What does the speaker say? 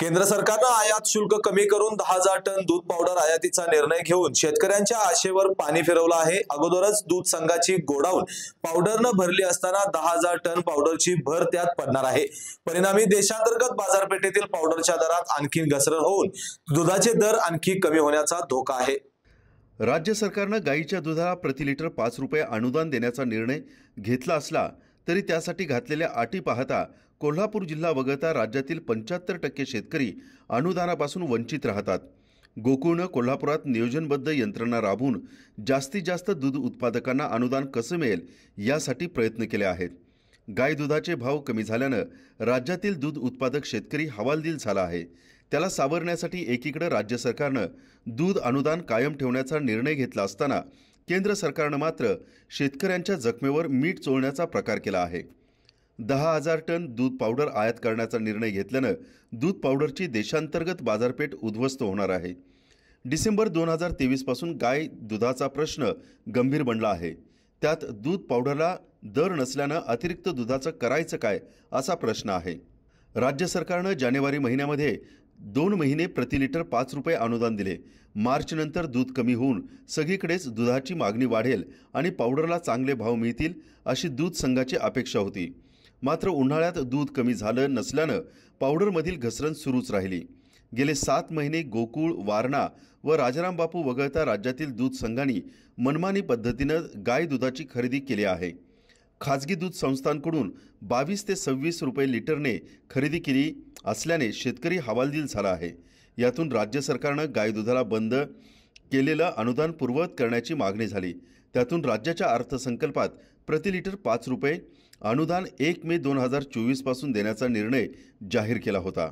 केंद्र सरकारनं आयात शुल्क कमी करून दहा हजार टन दूध पावडर आयातीचा निर्णय घेऊन शेतकऱ्यांच्या आशेवर पाणी फिरवलं आहे अगोदरच दूध संघाची गोडाऊन पावडरनं भरली असताना दहा हजार टन पावडरची भर त्यात पडणार आहे परिणामी देशांतर्गत बाजारपेठेतील पावडरच्या दरात आणखी घसरण होऊन दुधाचे दर आणखी कमी होण्याचा धोका आहे राज्य सरकारनं गाईच्या दुधाला प्रति लिटर पाच रुपये अनुदान देण्याचा निर्णय घेतला असला तरी त्यासाठी घातलेल्या अटी पाहता कोल्हापूर जिल्हा वगळता राज्यातील पंच्याहत्तर टक्के शेतकरी अनुदानापासून वंचित राहतात गोकुळनं कोल्हापुरात नियोजनबद्ध यंत्रणा राबवून जास्तीत जास्त दूध उत्पादकांना अनुदान कसं मिळेल यासाठी प्रयत्न केले आहेत गाय दुधाचे भाव कमी झाल्यानं राज्यातील दूध उत्पादक शेतकरी हवालदिल झाला आहे त्याला सावरण्यासाठी एकीकडे राज्य सरकारनं दूध अनुदान कायम ठेवण्याचा निर्णय घेतला असताना केंद्र सरकारनं मात्र शेतकऱ्यांच्या जखमेवर मीठ चोळण्याचा प्रकार केला आहे दहा हजार टन दूध पावडर आयात करण्याचा निर्णय घेतल्यानं दूध पावडरची देशांतर्गत बाजारपेठ उद्ध्वस्त होणार आहे डिसेंबर दोन हजार तेवीसपासून गाय दुधाचा प्रश्न गंभीर बनला आहे त्यात दूध पावडरला दर नसल्यानं अतिरिक्त दुधाचं करायचं काय असा प्रश्न आहे राज्य सरकारनं जानेवारी महिन्यामध्ये दोन महिने प्रति लिटर पाच रुपये अनुदान दिले मार्चनंतर दूध कमी होऊन सगळीकडेच दुधाची मागणी वाढेल आणि पावडरला चांगले भाव मिळतील अशी दूध संघाची अपेक्षा होती मात्र उन्हाळ्यात दूध कमी झालं नसल्यानं पावडरमधील घसरण सुरूच राहिली गेले सात महिने गोकुळ वारणा व वा राजाराम बापू वगळता राज्यातील दूध संघांनी मनमानी पद्धतीनं गाय दुधाची खरेदी केली आहे खाजगी दूध संस्थांकडून बावीस ते सव्वीस रुपये लिटरने खरेदी केली असल्याने शेतकरी हवालदिल झाला आहे यातून राज्य सरकारनं गाय दुधाला बंद केलेलं अनुदान पूर्ववत करण्याची मागणी झाली त्यातून राज्याच्या अर्थसंकल्पात प्रति लिटर पाच रुपये अनुदान एक मे दोन हजार चोवीसपासून देण्याचा निर्णय जाहीर केला होता